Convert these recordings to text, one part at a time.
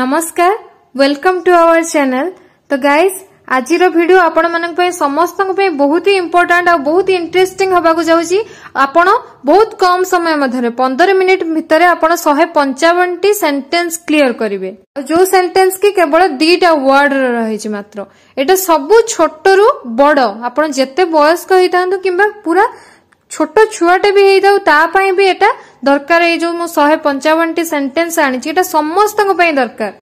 ନମସ୍କାର welcome to our channel ତ guys ଆଜିର ଭିଡ଼ିଓ ଆପଣମାନଙ୍କ ପାଇଁ ସମସ୍ତଙ୍କ ପାଇଁ ବହୁତ ଇମ୍ପୋର୍ଟାଣ୍ଟ ଆଉ ବହୁତ ଇଣ୍ଟରେଷ୍ଟିଂ ହେବାକୁ ଯାଉଛି ଆପଣ ବହୁତ କମ୍ ସମୟ ମଧ୍ୟରେ ପନ୍ଦର ମିନିଟ୍ ଭିତରେ ଆପଣ ଶହେ ପଞ୍ଚାବନଟି ସେଣ୍ଟେନ୍ସ କ୍ଲିୟର କରିବେ ଆଉ ଯୋଉ ସେଣ୍ଟେନ୍ସ କି କେବଳ ଦିଟା ୱାର୍ଡର ରହିଛି ମାତ୍ର ଏଟା ସବୁ ଛୋଟରୁ ବଡ ଆପଣ ଯେତେ ବୟସ୍କ ହେଇଥାନ୍ତୁ କିମ୍ବା ପୁରା ଛୋଟ ଛୁଆଟେ ବି ହେଇଥାଉ ତା ପାଇଁ ବି ଏଟା ଦରକାର ଏଇ ଯୋଉ ମୁଁ ଶହେ ପଞ୍ଚାବନଟି ସେଣ୍ଟେନ୍ସ ଆଣିଛି ଏଟା ସମସ୍ତଙ୍କ ପାଇଁ ଦରକାର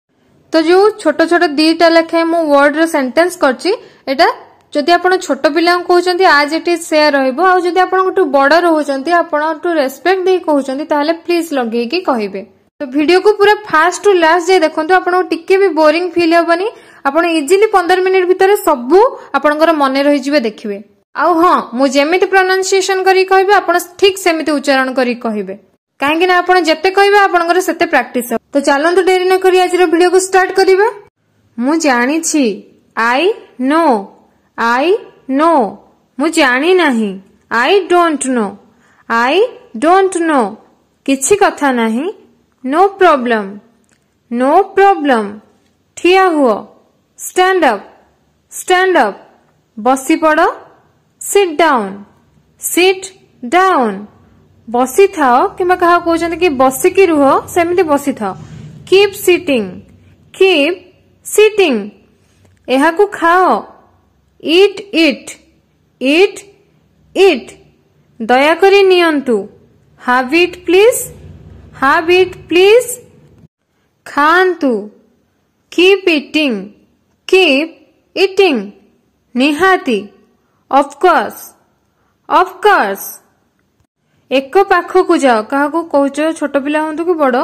ତ ଯୋଉ ଛୋଟ ଛୋଟ ଦିଟା ଲେଖାଏଁ ମୁଁ ୱାର୍ଡର ସେଣ୍ଟେନ୍ସ କରିଛି ଏଟା ଯଦି ଆପଣ ଛୋଟ ପିଲାଙ୍କୁ କହୁଛନ୍ତି ଆଜ୍ ଇଟ୍ ଇଜ୍ ସେୟା ରହିବ ଆଉ ଯଦି ଆପଣଙ୍କଠୁ ବଡ଼ ରହୁଛନ୍ତି ଆପଣଙ୍କଠୁ ରେସ୍ପେକ୍ଟ ଦେଇ କହୁଛନ୍ତି ତାହେଲେ ପ୍ଲିଜ୍ ଲଗେଇକି କହିବେ ତ ଭିଡ଼ିଓକୁ ପୁରା ଫାଷ୍ଟ ଟୁ ଲାଷ୍ଟ ଯାଏ ଦେଖନ୍ତୁ ଆପଣଙ୍କୁ ଟିକେ ବି ବୋରିଂ ଫିଲ୍ ହେବନି ଆପଣ ଇଜିଲି ପନ୍ଦର ମିନିଟ୍ ଭିତରେ ସବୁ ଆପଣଙ୍କର ମନେ ରହିଯିବେ ଦେଖିବେ ଆଉ ହଁ ମୁଁ ଯେମିତି ପ୍ରନାଉନ୍ସିଏସନ୍ କରିକି କହିବି ଆପଣ ଠିକ୍ ସେମିତି ଉଚ୍ଚାରଣ କରିକି କହିବେ କାହିଁକି ନା ଆପଣ ଯେତେ କହିବେ ଆପଣଙ୍କର ସେତେ ପ୍ରାକ୍ଟିସ ହେବ ତ ଚାଲନ୍ତୁ ଡେରି ନ କରି ଆଜିର ଭିଡ଼ିଓକୁ ଷ୍ଟାର୍ଟ କରିବା ମୁଁ ଜାଣିଛି ଆଇ ନୋ ଆଇ ନୋ ମୁଁ ଜାଣି ନାହିଁ I don't know I don't know କିଛି କଥା ନାହିଁ ନୋ ପ୍ରୋବ୍ଲେମ୍ ନୋ ପ୍ରୋବ୍ଲେମ୍ ଠିଆ ହୁଅ ଷ୍ଟାଣ୍ଡ ଅପ୍ ଷ୍ଟାଣ୍ଡ ଅପ୍ ବସି सिट डाउन सिट डाउन बसी थाओ कि बसिक रुह सेम बस कीप सीटिंग कीप सीटिंग यहाँ खाओ इट इट इट इट दयाकर have it please have it please खातु कीप इटिंग कीप इटिंग निहाती ଅଫ୍କୋର୍ସ ଅଫ୍କୋର୍ସ ଏକ ପାଖକୁ ଯାଅ କାହାକୁ କହୁଛ ଛୋଟ ପିଲା ହୁଅନ୍ତୁ କି ବଡ଼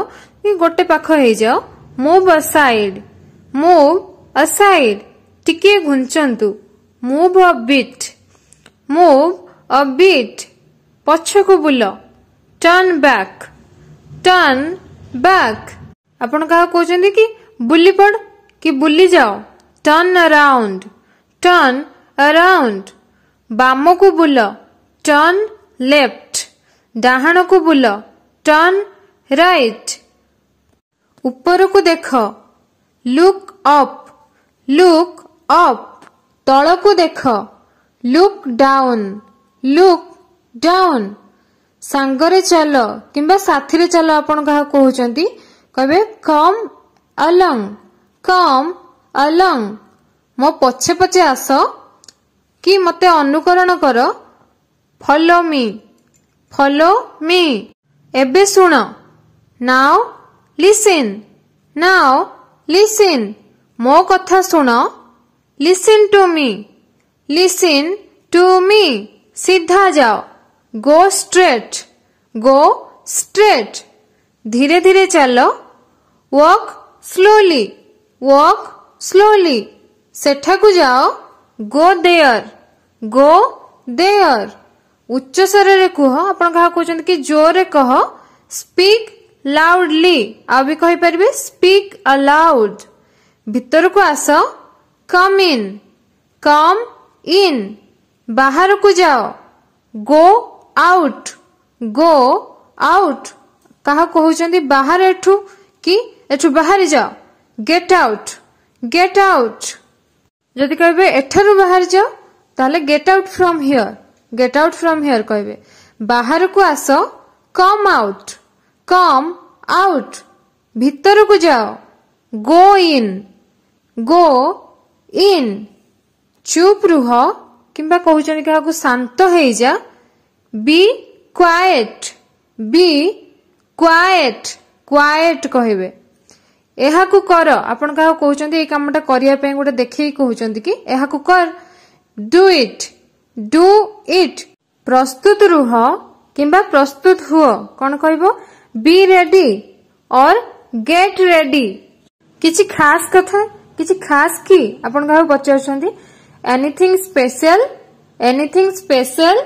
କି ଗୋଟେ ପାଖ ହେଇଯାଅ move aside move a aside ଟିକିଏ ଘୁଞ୍ଚନ୍ତୁ move a bit move a bit ପଛକୁ ବୁଲ ଟର୍ନ ବ୍ୟାକ୍ ଟର୍ଣ୍ଣ ବ୍ୟାକ୍ ଆପଣ କାହାକୁ କହୁଛନ୍ତି କି ବୁଲି ପଡ଼ କି ବୁଲି ଯାଅ ଟର୍ଣ୍ଣ ଆରାଉଣ୍ଡ ଟର୍ଣ୍ଣ ଆରାଉଣ୍ଡ ବାମକୁ ବୁଲ ଟର୍ନ ଲେଫ୍ଟ ଡାହାଣକୁ ବୁଲ ଟର୍ନ ରାଇଟ ଉପରକୁ ଦେଖ ଲୁକ୍ ଅପ୍ ଲୁକ୍ ଅପ୍ ତଳକୁ ଦେଖ ଲୁକ୍ ଡାଉନ୍ ଲୁକ୍ ଡାଉନ୍ ସାଙ୍ଗରେ ଚାଲ କିମ୍ବା ସାଥିରେ ଚାଲ ଆପଣ କାହାକୁ କହୁଛନ୍ତି କହିବେ କମ୍ ଅଲଙ୍ଗ କମ୍ ଅଲଙ୍ଗ ମୋ ପଛେ ପଛେ ଆସ କି ମୋତେ ଅନୁକରଣ କର ଫଲୋ ମି ଫଲୋ ମି ଏବେ ଶୁଣ ନାଓ ଲିସିନ୍ ନାଓ ଲିସିନ୍ ମୋ କଥା ଶୁଣ listen to me listen to me ସିଧା ଯାଅ ଗୋ ଷ୍ଟ୍ରେଟ୍ ଗୋ ଷ୍ଟ୍ରେଟ୍ ଧୀରେ ଧୀରେ ଚାଲ ୱକ୍ ସ୍ଲୋଲି ୱକ୍ ସ୍ଲୋଲି ସେଠାକୁ ଯାଅ गो देयर गो देयर उच्च स्वर से कह आप कह कि जोर कह स्पीक लाउडली आउ भी कहीपर स्पीक अलाउड भर को आस कम इन कम इन बाहर को जाओ गो आउट गो आउट क्या कहते बाहर एठू कि एठू बाहरी जाओ गेट आउट गेट आउट ଯଦି କହିବେ ଏଠାରୁ ବାହାରି ଯାଅ ତାହେଲେ get out from here get out from here କହିବେ ବାହାରକୁ ଆସ କମ୍ ଆଉଟ୍ କମ୍ ଆଉଟ୍ ଭିତରକୁ ଯାଅ ଗୋ ଇନ୍ ଗୋ ଇନ୍ ଚୁପ୍ ରୁହ କିମ୍ବା କହୁଛନ୍ତି କାହାକୁ ଶାନ୍ତ ହେଇଯା ବି କ୍ୱାଏଟ୍ ବି କ୍ୱାଏଟ୍ କ୍ୱାଏଟ୍ କହିବେ ଏହାକୁ କର ଆପଣ କାହାକୁ କହୁଛନ୍ତି ଏଇ କାମଟା କରିବା ପାଇଁ ଗୋଟେ ଦେଖେଇ କହୁଛନ୍ତି କି ଏହାକୁ କର ଡୁ ଇଟ୍ ଡୁ ଇଟ୍ ପ୍ରସ୍ତୁତ ରୁହ କିମ୍ବା ପ୍ରସ୍ତୁତ ହୁଅ କ'ଣ କହିବ be ready or get ready କିଛି ଖାସ୍ କଥା କିଛି ଖାସ୍ କି ଆପଣ କାହାକୁ ପଚାରୁଛନ୍ତି ଏନିଥିଙ୍ଗ ସ୍ପେଶାଲ ଏନିଥିଙ୍ଗ ସ୍ପେଶାଲ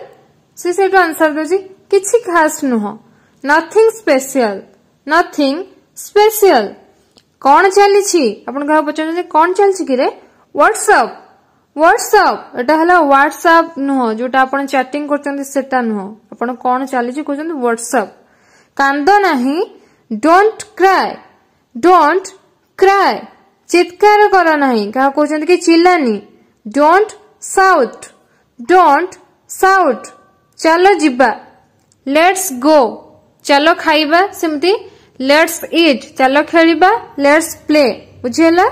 ସେ ସେଇଠୁ ଆନ୍ସର ଦେଉଛି କିଛି ଖାସ୍ ନୁହଁ ନଥିଙ୍ଗ ସ୍ପେଶାଲ ନଥିଙ୍ଗ ସ୍ପେଶାଲ कौन चली पचारे कौन चल कि व्हाट्सअप व्हाट्सअप एटा है ह्वाट्सअप नुह जो चैटिंग करता नुह कौन चली कहते व्हाट्सअप कांद ना चित्कार कर ना क्या कहते कि चिल्लानी डोट साउट डोट साउट चल जावा लेट्स गो चलो खाइबा खाइबा ଲେଟ୍ସ ଇଟ୍ ଚାଲ ଖେଳିବା ଲେଟ୍ସ ପ୍ଲେ ବୁଝିହେଲା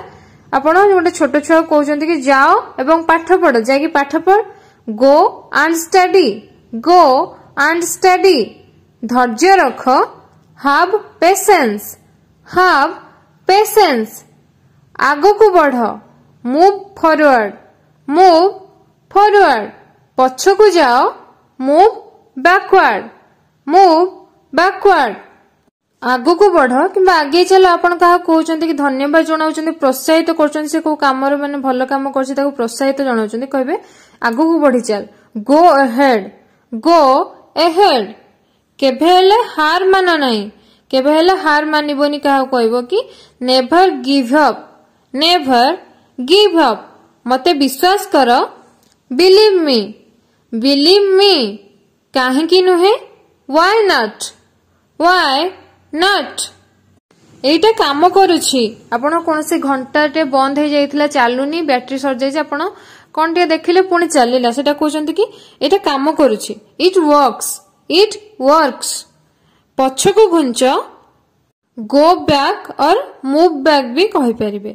ଆପଣ ଗୋଟେ ଛୋଟ ଛୁଆ କହୁଛନ୍ତି କି ଯାଅ ଏବଂ ପାଠ ପଢ ଯାଇକି ପାଠ ପଢ go and study go and study ଧୈର୍ଯ୍ୟ ରଖ ହାଭ୍ ପେସେନ୍ସ ହାଭ୍ ପେସେନ୍ସ ଆଗକୁ ବଢ ମୁଭ୍ ଫରୱାର୍ଡ ମୁଭ୍ ଫରୱାର୍ଡ ପଛକୁ ଯାଅ ମୁଭ୍ ବ୍ୟାକୱାର୍ଡ ମୁଭ୍ ବ୍ୟାକୱାର୍ଡ ଆଗକୁ ବଢ କିମ୍ବା ଆଗେଇ ଚାଲ ଆପଣ କାହା କହୁଛନ୍ତି କି ଧନ୍ୟବାଦ ଜଣାଉଛନ୍ତି ପ୍ରୋତ୍ସାହିତ କରୁଛନ୍ତି ସେ କୋଉ କାମରେ ମାନେ ଭଲ କାମ କରୁଛି ତାକୁ ପ୍ରୋତ୍ସାହିତ ଜଣାଉଛନ୍ତି କହିବେ ଆଗକୁ ବଢି ଚାଲ ଗୋ ଏହେଡ୍ ଗୋ ଏହେଡ୍ କେବେ ହେଲେ ହାର ମାନ ନାହିଁ କେବେ ହେଲେ ହାର ମାନିବନି କାହାକୁ କହିବ କି never give up never give up ମତେ ବିଶ୍ୱାସ କର ବିଲିଭ୍ ମି ବିଲିଭ୍ ମି କାହିଁକି ନୁହେଁ ୱାଏ ନଟ୍ ୱାଏ ନଟ୍ ଏଇଟା କାମ କରୁଛି ଆପଣ କୌଣସି ଘଣ୍ଟାଟେ ବନ୍ଦ ହେଇଯାଇଥିଲା ଚାଲୁନି ବ୍ୟାଟେରୀ ସରିଯାଇଛି ଆପଣ କ'ଣ ଟିକେ ଦେଖିଲେ ପୁଣି ଚାଲିଲା ସେଟା କହୁଛନ୍ତି କି ଏଇଟା କାମ କରୁଛି ଇଟ୍ ୱାର୍କସ୍ ଇଟ୍ ୱାର୍କସ୍ ପଛକୁ ଘୁଞ୍ଚ go back or move back ବି କହିପାରିବେ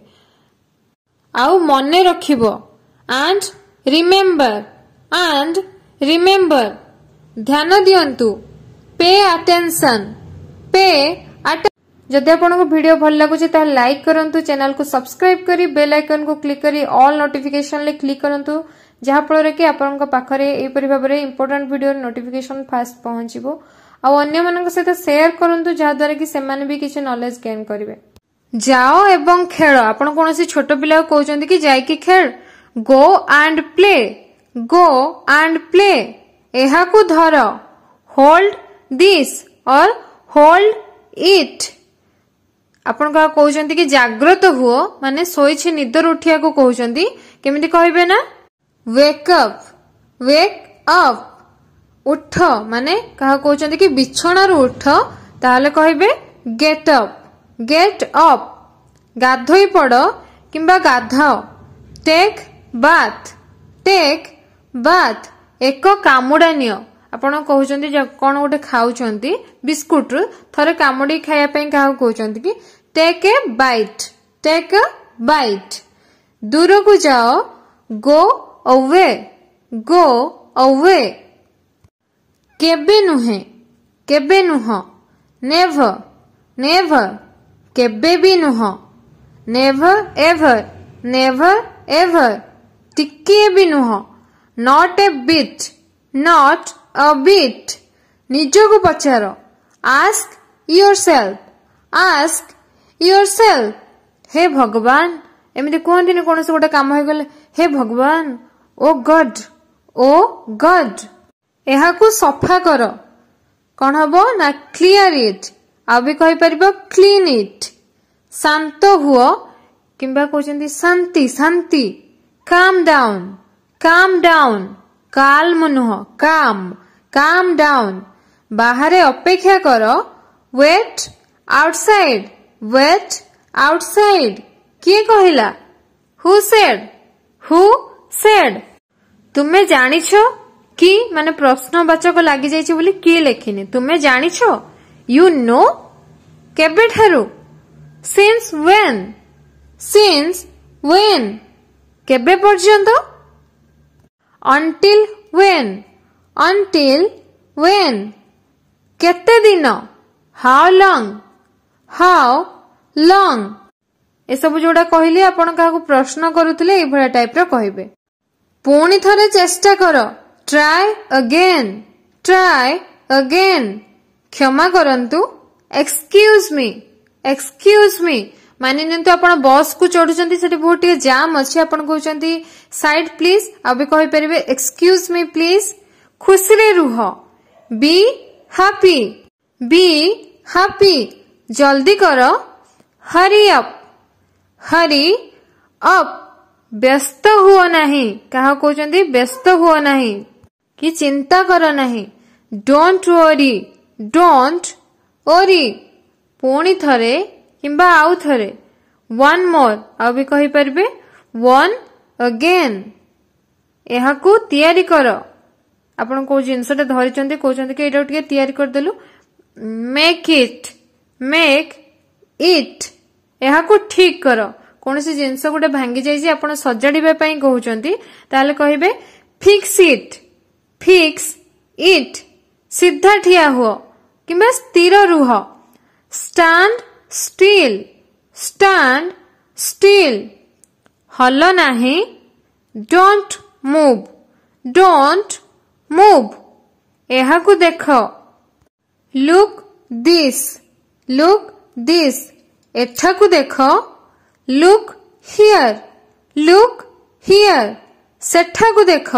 ଆଉ ମନେ ରଖିବ ଆଣ୍ଡ ରିମେମ୍ବର ଆଣ୍ଡ ରିମେମ୍ବର ଧ୍ୟାନ ଦିଅନ୍ତୁ ପେ ଆଟେନସନ୍ पे आट जदि आपको भिड भल लगुच लाइक करूँ चेल को सब्सक्राइब कर बेल आइकन को क्लिक कर अल नोटिफिकेसन क्लिक करूँ जहाँफल कि आपंक भाव में इम्पोर्टाट भिडर नोटिफिकेसन फास्ट पहुँचव आउ सहित सेयार करूँ जहाँद्वारा कि से किसी नलेज गेन करेंगे ଯାଅ ଏବଂ ଖେଳ ଆପଣ କୌଣସି ଛୋଟ ପିଲାକୁ କହୁଛନ୍ତି କି ଯାଇକି ଖେଳ go and play go and play ଏହାକୁ ଧର ହୋଲ୍ଡ ଦିସ୍ ହୋଲ୍ଡ ଇଟ୍ ଆପଣ କାହା କହୁଛନ୍ତି କି ଜାଗ୍ରତ ହୁଅ ମାନେ ଶୋଇଛି ନିଦରୁ ଉଠିବାକୁ କହୁଛନ୍ତି କେମିତି କହିବେ ନା ୱେକ୍ ଅପ୍ ୱେକ୍ ଅପ୍ ଉଠ ମାନେ କାହା କହୁଛନ୍ତି କି ବିଛଣାରୁ ଉଠ ତାହେଲେ କହିବେ ଗେଟ୍ ଅପ୍ ଗେଟ୍ ଅପ୍ ଗାଧୋଇ ପଡ଼ କିମ୍ବା ଗାଧାଅ ଟେକ୍ ବାଥ୍ ଟେକ୍ ବାଥ୍ ଏକ କାମୁଡ଼ା ନିଅ आपण कहते बिस्कुट रु थे कामुड़ी खाया क्या कहते कि take a bite take a bite दूर को जाओ गो अवे गो अवे केबे नुहे केबे नुह नेवर नेवर नुह नेवर टिके भी नुह not a bit not a bit. ନିଜକୁ ପଚାର ask yourself ask yourself ହେ ଭଗବାନ ଏମିତି କୁହନ୍ତିନି କୌଣସି ଗୋଟେ କାମ ହେଇଗଲେ ହେ ଭଗବାନ ଓ ଗଡ୍ ଓ ଗଡ୍ ଏହାକୁ ସଫା କର କ'ଣ ହେବ ନା କ୍ଲିୟର ଇଟ୍ ଆଉ ବି କହିପାରିବ କ୍ଲିନ୍ ଇଟ୍ ଶାନ୍ତ ହୁଅ କିମ୍ବା କହୁଛନ୍ତି ଶାନ୍ତି ଶାନ୍ତି କାମ୍ ଡାଉନ୍ କାମ୍ ଡାଉନ୍ କାଲ୍ମ ନୁହଁ କାମ୍ কাম ডাউন বাহারে অপেক্ষা কর ওয়েট আউটসাইড ওয়েট আউটসাইড କିଏ କହିଲା ହୁ ସେଡ୍ ହୁ ସେଡ୍ ତୁମେ ଜାଣିଛ କି ମାନେ ପ୍ରଶ୍ନବାଚକ ଲାଗିଯାଇଛି ବୋଲି କିଏ ଲେଖିନି ତୁମେ ଜାଣିଛ ୟୁ ନୋ କେବେଠାରୁ ସିନ୍ସ ୱେନ୍ ସିନ୍ସ ୱେନ୍ କେବେ ପର୍ଯ୍ୟନ୍ତ until when until when? Kette dino? How long? How long? ଏସବୁ ଯୋଉଟା କହିଲି ଆପଣ କାହାକୁ ପ୍ରଶ୍ନ କରୁଥିଲେ ଏଇଭଳିଆ ଟାଇପ୍ର କହିବେ ପୁଣି ଥରେ ଚେଷ୍ଟା କର ଟ୍ରାଏ ଅଗେନ୍ ଟ୍ରାଏ ଅଗେନ୍ କ୍ଷମା କରନ୍ତୁ ଏକ୍ସକ୍ୟୁଜ ମି ଏକ୍ସକ୍ୟୁଜ ମି ମାନେ ଯେମିତି ଆପଣ ବସ୍କୁ ଚଢୁଛନ୍ତି ସେଠି ବହୁତ ଟିକେ ଜାମ୍ ଅଛି ଆପଣ କହୁଛନ୍ତି ସାଇଡ୍ ପ୍ଲିଜ୍ ଆଉ ବି କହିପାରିବେ ଏକ୍ସକ୍ୟୁଜ ମି ପ୍ଲିଜ୍ खुशरे रुह बी हापी बी हापी जल्दी कर हरी अप हरी अप व्यस्त हुओ नहीं क्या कहते व्यस्त हुओ नहीं कि चिंता कर नहीं डोंट ओरी डोंट ओरी पुणी थरे किंबा आउ थरे वन मोर आउ भी कही पारे वन अगेन यहाँ को तैयारी करो आपण को जिनसटा धरिछन कोछन के एटा मेक इट मेक इट एहा ठीक कर कौन सी जिन गुडा भांगी जाय जे आपण सजाडीबे कहते कहउछन फिक्स इट फिक्स इट सीधा ठिया हो किबे स्थिर रुह स्टैंड स्टील स्टैंड स्टील हल्लो नाही डोंट मूव डोंट मुव यहाँ देख लुक दिस लुक दिस एठाकु देख लुक हियर लुक हियर सेठाकु देख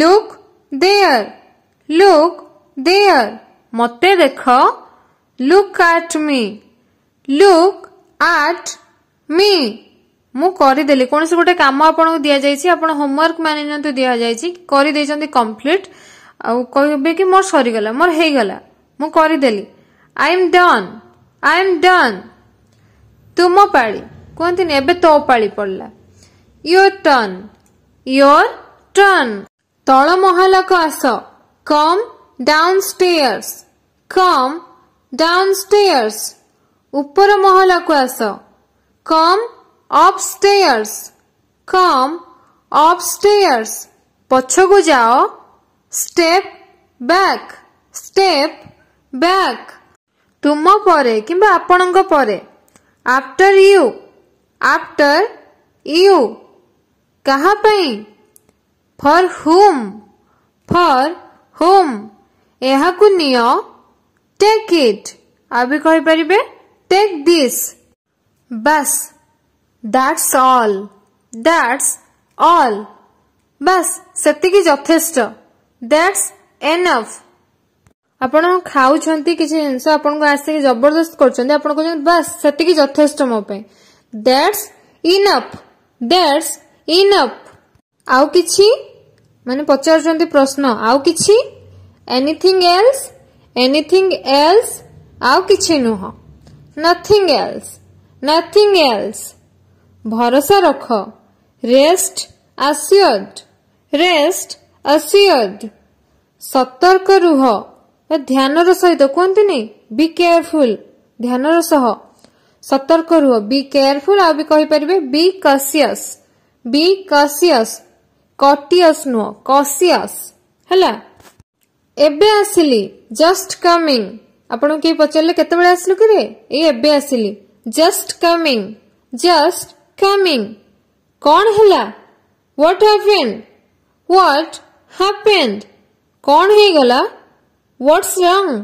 लुक देयर लुक देयर मत देख look at me look at मी ମୁଁ କରିଦେଲି କୌଣସି ଗୋଟେ କାମ ଆପଣଙ୍କୁ ଦିଆଯାଇଛି ଆପଣ ହୋମୱାର୍କ ମାନି ନିଅନ୍ତୁ ଦିଆଯାଇଛି କରିଦେଇଛନ୍ତି କମ୍ପ୍ଲିଟ୍ ଆଉ କହିବେ କି ମୋର ସରିଗଲା ମୋର ହେଇଗଲା ମୁଁ କରିଦେଲି I am done I am done ତୁମ ପାଳି କୁହନ୍ତିନି ଏବେ ତୋ ପାଳି ପଡ଼ିଲା ୟୋର୍ ଟର୍ନ ୟୋର୍ ଟର୍ନ ତଳ ମହଲାକୁ ଆସ କମ୍ ଡାଉନ୍ ଷ୍ଟେୟର୍ସ କମ୍ ଡାଉନ୍ ଷ୍ଟେୟର୍ସ ଉପର ମହଲାକୁ ଆସ କମ୍ upstairs come upstairs पछको जाओ step back step back तुम परे किंबा आपणଙ୍କ পরে after you after you କାହା ପାଇଁ for whom for whom ଏହାକୁ ନିଅ ଟେକ୍ ଇଟ୍ ଆଉ ବି କହିପାରିବେ ଟେକ୍ ଦିସ୍ ବାସ୍ दैट्स ऑल दैट्स ऑल बस से जथेष दैट्स एनफ आपण खाऊ कि जिनस आसिक जबरदस्त कर बस से जथेष मोप दैट्स इनफ दैट्स इनफ आउ कि मान पचार प्रश्न आउ कि एनिथिंग एल्स एनिथिंग एल्स आउ कि नुह nothing nothing else, nothing else. भरोसा रख रेस्ट ଆସିୟର୍ଡ ରେଷ୍ଟ ଆସିୟର୍ଡ ସତର୍କ ରୁହ ବା ଧ୍ୟାନର ସହିତ କୁହନ୍ତିନି ବି କେୟାରଫୁଲ ଧ୍ୟାନର ସହ ସତର୍କ ରୁହ ବି କେୟାରଫୁଲ ଆଉ ବି କହିପାରିବେ ବି କସିୟସ୍ ବି କସିୟସ୍ କଟିୟସ୍ ନୁହଁ କସିୟସ୍ ହେଲା ଏବେ ଆସିଲି ଜଷ୍ଟ କମିଂ ଆପଣଙ୍କୁ କିଏ ପଚାରିଲେ କେତେବେଳେ ଆସିଲୁ କିରେ ଏଇ ଏବେ ଆସିଲି ଜଷ୍ଟ କମିଂ ଜଷ୍ଟ कमिंग कौन हला व्हाट हैपेंड व्हाट हैपेंड कौन है गला व्हाट्स रंग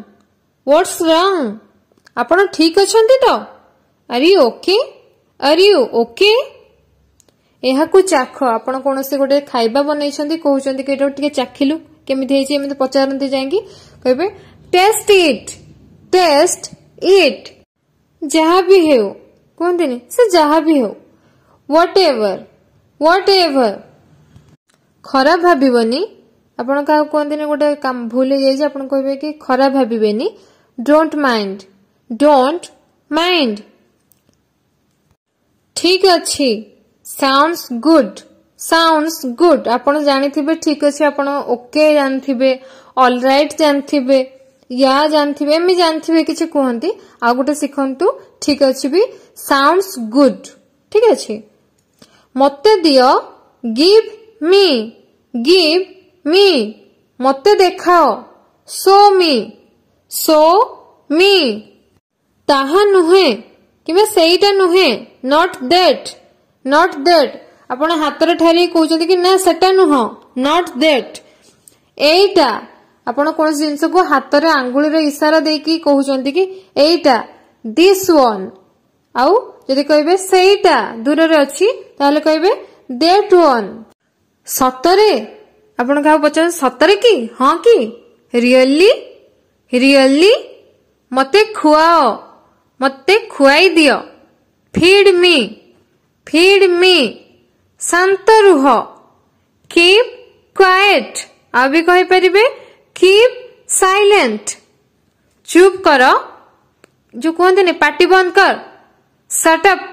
व्हाट्स रंग आपण ठीक अछंती तो are you okay are you okay ଏହାକୁ ଚାଖ ଆପଣ କୌଣସି ଗୋଟେ ଖାଇବା ବନେଇଛନ୍ତି କହୁଛନ୍ତି କି ଏଟାକୁ ଟିକେ ଚାଖିଲୁ କେମିତି ହେଇଛି ଏମିତି ପଚାରନ୍ତି ଯାଇକି କହିବେ ଟେଷ୍ଟ ଇଟ୍ ଟେଷ୍ଟ ଇଟ୍ ଯାହା ବି ହେଉ କୁହନ୍ତିନି ସେ ଯାହା ବି ହେଉ ହ୍ୱାଟ୍ ଏଭର୍ ହ୍ୱାଟ୍ ଏଭର୍ ଖରାପ ଭାବିବନି ଆପଣ କାହାକୁ କୁହନ୍ତିନି ଗୋଟେ କାମ ଭୁଲ ହେଇଯାଇଛି ଆପଣ କହିବେ କି ଖରାପ ଭାବିବେନି ଡୋଣ୍ଟ ମାଇଣ୍ଡ ଡୋଣ୍ଟ ମାଇଣ୍ଡ ଠିକ୍ ଅଛି ସାଉଣ୍ଡସ୍ ଗୁଡ୍ ସାଉଣ୍ଡସ୍ ଗୁଡ୍ ଆପଣ ଜାଣିଥିବେ ଠିକ୍ ଅଛି ଆପଣ ଓକେ ଜାଣିଥିବେ ଅଲରାଇଟ୍ ଜାଣିଥିବେ ୟା ଜାଣିଥିବେ ଏମିତି ଜାଣିଥିବେ କିଛି କୁହନ୍ତି ଆଉ ଗୋଟେ ଶିଖନ୍ତୁ ଠିକ୍ ଅଛି ବି ସାଉଣ୍ଡସ୍ ଗୁଡ୍ ଠିକ୍ ଅଛି ମୋତେ ଦିଅ ଗିଭ୍ ମି ଗିଭ୍ ମି ମୋତେ ଦେଖାଅ ସୋ ମି ସୋ ମି ତାହା ନୁହେଁ କିମ୍ବା ସେଇଟା ନୁହେଁ ନଟ୍ ଦେଟ୍ ନଟ୍ ଦେଟ୍ ଆପଣ ହାତରେ ଠାରି କହୁଛନ୍ତି କି ନା ସେଟା ନୁହଁ ନଟ୍ ଦେଟ୍ ଏଇଟା ଆପଣ କୌଣସି ଜିନିଷକୁ ହାତରେ ଆଙ୍ଗୁଳିର ଇସାରା ଦେଇକି କହୁଛନ୍ତି କି ଏଇଟା ଦିସ୍ ୱାନ୍ ଆଉ ଯଦି କହିବେ ସେଇଟା ଦୂରରେ ଅଛି ତାହେଲେ କହିବେ ଦେଟ୍ ୱାନ୍ ସତରେ ଆପଣ କାହାକୁ ପଚାରନ୍ତି ସତରେ କି ହଁ କି ରିଅଲି ରିଅଲି ମୋତେ ଖୁଆଅ ମୋତେ ଖୁଆଇ ଦିଅ ଫିଡ୍ ମି ଫିଡ୍ ମି ଶାନ୍ତ ରୁହ କିପ୍ କ୍ୱାଏଟ୍ ଆଉ ବି କହିପାରିବେ କିପ୍ ସାଇଲେଣ୍ଟ ଚୁପ୍ କର ଯୋଉ କୁହନ୍ତିନି ପାଟି ବନ୍ଦ କର ସଟଅପ୍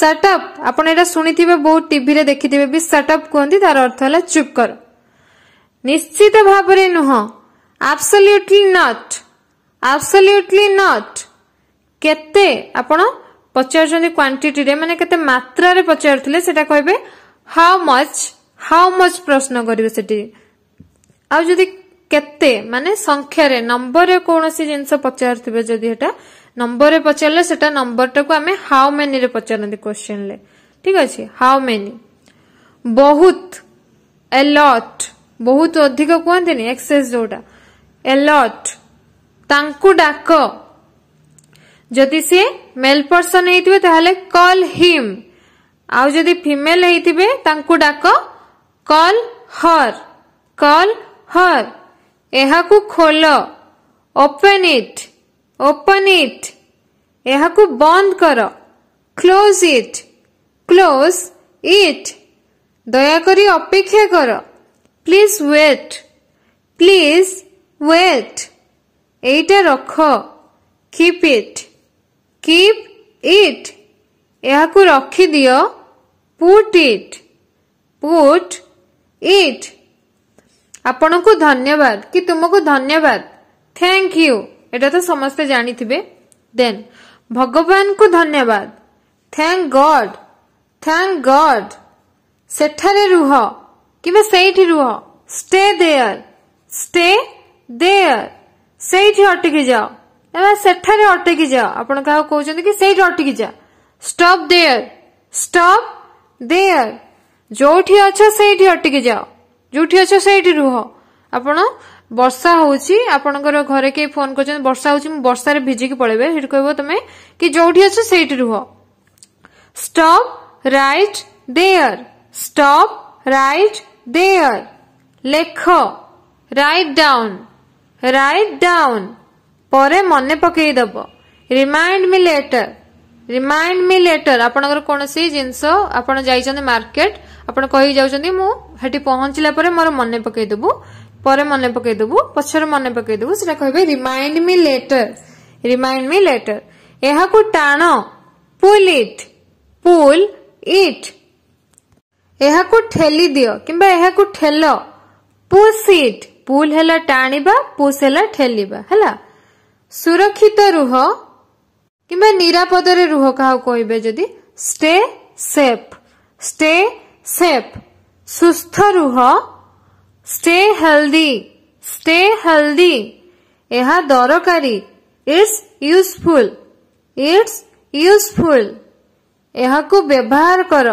ସଟଅପ୍ ଆପଣ ଏଇଟା ଶୁଣିଥିବେ ବହୁତ ଟିଭିରେ ଦେଖିଥିବେ ବି ସଟଅପ୍ କୁହନ୍ତି ତାର ଅର୍ଥ ହେଲା ଚୁପ୍ କର ନିଶ୍ଚିତ ଭାବରେ ନୁହଁ ଆବସଲ୍ୟୁଟଲି ନଟ୍ ଆବସଲ୍ୟୁଟଲି ନଟ୍ କେତେ ଆପଣ ପଚାରୁଛନ୍ତି କ୍ୱାଣ୍ଟିଟିରେ ମାନେ କେତେ ମାତ୍ରାରେ ପଚାରୁଥିଲେ ସେଟା କହିବେ ହାଉ ମଚ୍ ହାଉ ମଚ୍ ପ୍ରଶ୍ନ କରିବେ ସେଠି ଆଉ ଯଦି କେତେ ମାନେ ସଂଖ୍ୟାରେ ନମ୍ବରରେ କୌଣସି ଜିନିଷ ପଚାରୁଥିବେ ଯଦି ଏଟା ନମ୍ବରରେ ପଚାରିଲେ ସେଟା ନମ୍ବରଟାକୁ ଆମେ ହାଉ ମେନିରେ ପଚାରନ୍ତି କ୍ୱେଶ୍ଚିନ୍ରେ ଠିକ ଅଛି ହାଉ ମେନି ବହୁତ ଏଲଟ୍ ବହୁତ ଅଧିକ କୁହନ୍ତିନି ଏକ୍ସେସ୍ ଯୋଉଟା ଏଲଟ୍ ତାଙ୍କୁ ଡାକ ଯଦି ସିଏ ମେଲ୍ ପର୍ସନ୍ ହେଇଥିବେ ତାହେଲେ କଲ୍ ହିମ୍ ଆଉ ଯଦି ଫିମେଲ୍ ହେଇଥିବେ ତାଙ୍କୁ ଡାକ କଲ୍ ହର୍ କଲ୍ ହର୍ ଏହାକୁ ଖୋଲ ଓପେନ୍ ଇଟ୍ ଓପନ୍ ଇଟ୍ ଏହାକୁ ବନ୍ଦ କର କ୍ଲୋଜ୍ ଇଟ୍ କ୍ଲୋଜ୍ ଇଟ୍ ଦୟାକରି ଅପେକ୍ଷା କର ପ୍ଲିଜ୍ ୱେଟ୍ ପ୍ଲିଜ୍ ୱେଟ୍ ଏଇଟା ରଖ କିପ୍ ଇଟ୍ କିପ୍ ଇଟ୍ ଏହାକୁ ରଖିଦିଅ ପୁଟ୍ ଇଟ୍ ପୁଟ୍ ଇଟ୍ आपण को धन्यवाद कि तुमको धन्यवाद थैंक यू एटा तो समस्ते जानी देन भगवान को धन्यवाद थैंक गॉड थैंक गॉड सेठारे रुह कि रुह स्टे देयर स्टे देयर से अटकी जाओ सेठारे अटकी जाओ आपण कहते कि सही अटकी जाओ स्टॉप देयर स्टॉप देयर जो अच सही अटकी जाओ ଯୋଉଠି ଅଛ ସେଇଠି ରୁହ ଆପଣ ବର୍ଷା ହେଉଛି ଆପଣଙ୍କର ଘରେ କେହି ଫୋନ୍ କରୁଛନ୍ତି ବର୍ଷା ହେଉଛି ମୁଁ ବର୍ଷାରେ ଭିଜିକି ପଳେଇବେ ସେଠି କହିବ ତମେ କି ଯୋଉଠି ଅଛ ସେଇଠି ରୁହ stop right there stop right there ଲେଖ ରାଇଟ୍ ଡାଉନ୍ ରାଇଟ୍ ଡାଉନ୍ ପରେ ମନେ ପକେଇଦେବ remind me later remind me later ଆପଣଙ୍କର କୌଣସି ଜିନିଷ ଆପଣ ଯାଇଛନ୍ତି ମାର୍କେଟ ଆପଣ କହିକି ଯାଉଛନ୍ତି ମୁଁ ସେଠି ପହଞ୍ଚିଲା ପରେ ମୋର ମନେ ପକେଇଦେବୁ ପରେ ମନେ ପକେଇଦେବୁ ପଛରେ ମନେ ପକେଇଦେବୁ ସେଟା କହିବେ remind me later remind me letter ଏହାକୁ ଟାଣ ପୁଲ୍ ଇଟ୍ ପୁଲ୍ ଇଟ୍ ଏହାକୁ ଠେଲି ଦିଅ କିମ୍ବା ଏହାକୁ ଠେଲ ପୁସ୍ ଇଟ୍ ପୁଲ୍ ହେଲା ଟାଣିବା ପୁସ୍ ହେଲା ଠେଲିବା ହେଲା ସୁରକ୍ଷିତ ରୁହ কিংবা নিরাপদরে রুহ কাহু কহবে যদি স্টে সেফ স্টে সেফ সুস্থ রুহ স্টে হেলদি স্টে হেলদি ଏହା ଦରକାରୀ ଇଟ୍ସ ୟୁଜଫୁଲ୍ ଇଟ୍ସ ୟୁଜଫୁଲ୍ ଏହାକୁ ବ୍ୟବହାର କର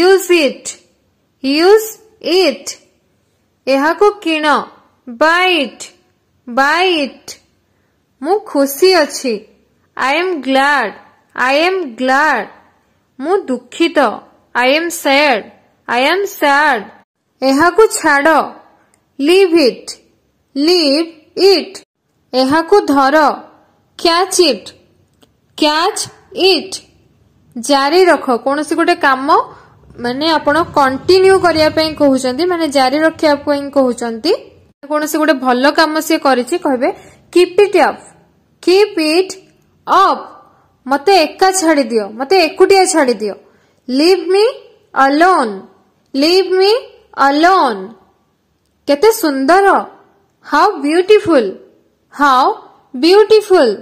ୟୁଜ୍ ଇଟ୍ ୟୁଜ୍ ଇଟ୍ ଏହାକୁ କିଣ ବାଇଟ୍ ବାଇଟ୍ ମୁଁ ଖୁସି ଅଛି I am glad I am glad ମୁଁ ଦୁଃଖିତ I am sad I am sad ଏହାକୁ ଛାଡ଼ ଲିଭ୍ ଇଟ୍ ଲିଭ୍ ଇଟ୍ ଏହାକୁ ଧର କ୍ୟାଚ୍ ଇଟ୍ କ୍ୟାଚ୍ ଇଟ୍ ଜାରି ରଖ କୌଣସି ଗୋଟେ କାମ ମାନେ ଆପଣ କଣ୍ଟିନ୍ୟୁ କରିବା ପାଇଁ କହୁଛନ୍ତି ମାନେ ଜାରି ରଖିବା ପାଇଁ କହୁଛନ୍ତି କୌଣସି ଗୋଟେ ଭଲ କାମ ସିଏ କରିଛି କହିବେ keep it up keep it up ମୋତେ ଏକା ଛାଡ଼ିଦିଅ ମୋତେ ଏକୁଟିଆ ଛାଡ଼ିଦିଅ leave me alone leave me alone କେତେ ସୁନ୍ଦର ହାଉ ବ୍ୟୁଟିଫୁଲ୍ ହାଉ ବ୍ୟୁଟିଫୁଲ୍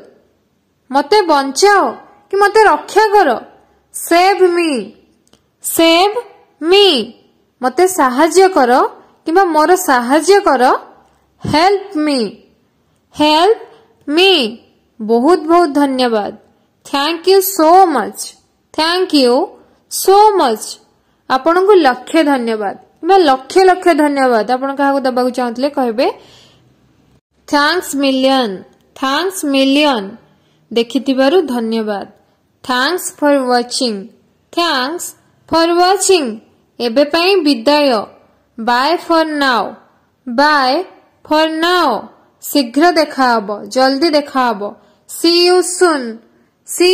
ମୋତେ ବଞ୍ଚାଅ କି ମୋତେ ରକ୍ଷା କର ସେଭ୍ ମି ସେଭ୍ ମି ମୋତେ ସାହାଯ୍ୟ କର କିମ୍ବା ମୋର ସାହାଯ୍ୟ କର ହେଲ୍ପ ମି ହେଲ୍ପ ମି बहुत बहुत धन्यवाद thank you so much thank you so much ଆପଣଙ୍କୁ ଲକ୍ଷେ ଧନ୍ୟବାଦ କିମ୍ବା ଲକ୍ଷ ଲକ୍ଷ ଧନ୍ୟବାଦ ଆପଣ କାହାକୁ ଦେବାକୁ ଚାହୁଁଥିଲେ କହିବେ ଥ୍ୟାଙ୍କ୍ସ ମିଲିୟନ ଥ୍ୟାଙ୍କ୍ସ ମିଲିୟନ ଦେଖିଥିବାରୁ ଧନ୍ୟବାଦ thanks for watching thanks for watching ଏବେ ପାଇଁ ବିଦାୟ bye for now bye for now शीघ्र देखा जल्दी देखा सी यू सुन सी